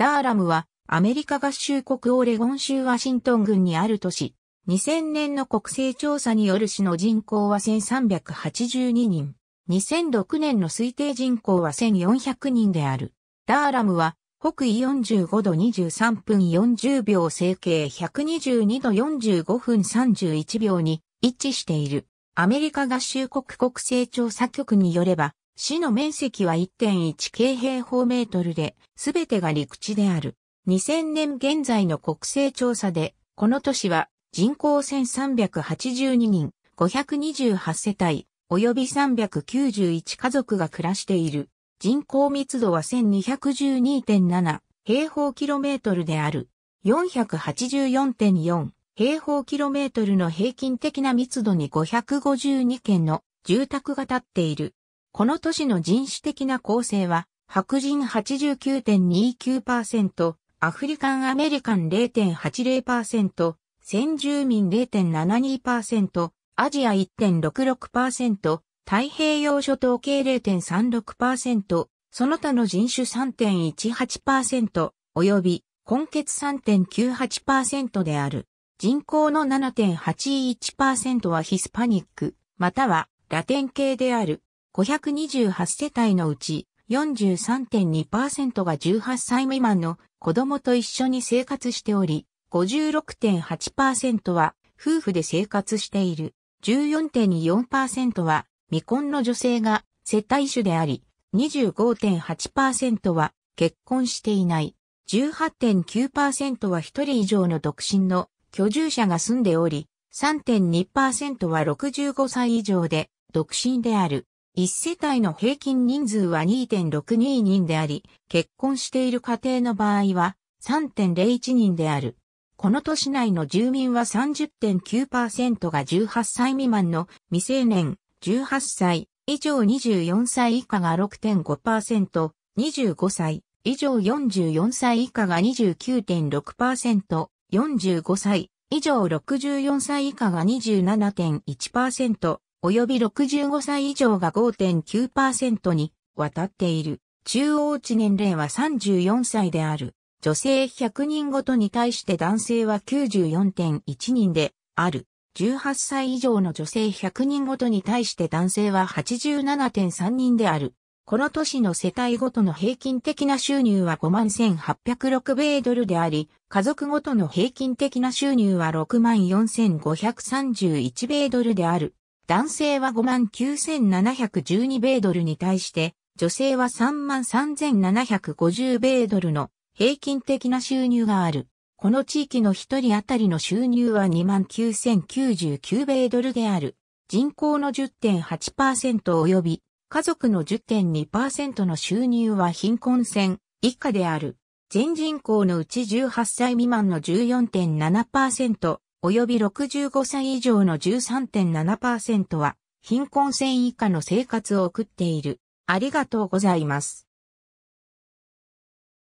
ダーラムはアメリカ合衆国オレゴン州ワシントン郡にある都市。2000年の国勢調査による市の人口は1382人。2006年の推定人口は1400人である。ダーラムは北緯45度23分40秒整形122度45分31秒に位置している。アメリカ合衆国国勢調査局によれば、市の面積は1.1京平方メートルで、すべてが陸地である。2000年現在の国勢調査で、この都市は人口1382人、528世帯、及び391家族が暮らしている。人口密度は1212.7平方キロメートルである。484.4平方キロメートルの平均的な密度に552件の住宅が建っている。この都市の人種的な構成は、白人89.29%、アフリカンアメリカン0.80%、先住民0.72%、アジア1.66%、太平洋諸島系0.36%、その他の人種3.18%、及び、根血3.98%である。人口の7.81%はヒスパニック、またはラテン系である。528世帯のうち43.2%が18歳未満の子供と一緒に生活しており、56.8%は夫婦で生活している。14.24%は未婚の女性が接待主であり、25.8%は結婚していない。18.9%は一人以上の独身の居住者が住んでおり、3.2%は65歳以上で独身である。一世帯の平均人数は2.62人であり、結婚している家庭の場合は3.01人である。この都市内の住民は30.9%が18歳未満の未成年、18歳以上24歳以下が6.5%、25歳以上44歳以下が29.6%、45歳以上64歳以下が27.1%、及び65歳以上が5.9%に渡っている。中央値年齢は34歳である。女性100人ごとに対して男性は94.1人である。18歳以上の女性100人ごとに対して男性は87.3人である。この年の世帯ごとの平均的な収入は51,806米ドルであり、家族ごとの平均的な収入は64,531米ドルである。男性は59,712米ドルに対して、女性は33,750米ドルの平均的な収入がある。この地域の一人当たりの収入は29,099米ドルである。人口の10.8%及び家族の10.2%の収入は貧困線以下である。全人口のうち18歳未満の14.7%、及び65歳以上の13.7%は、貧困線以下の生活を送っている。ありがとうございます。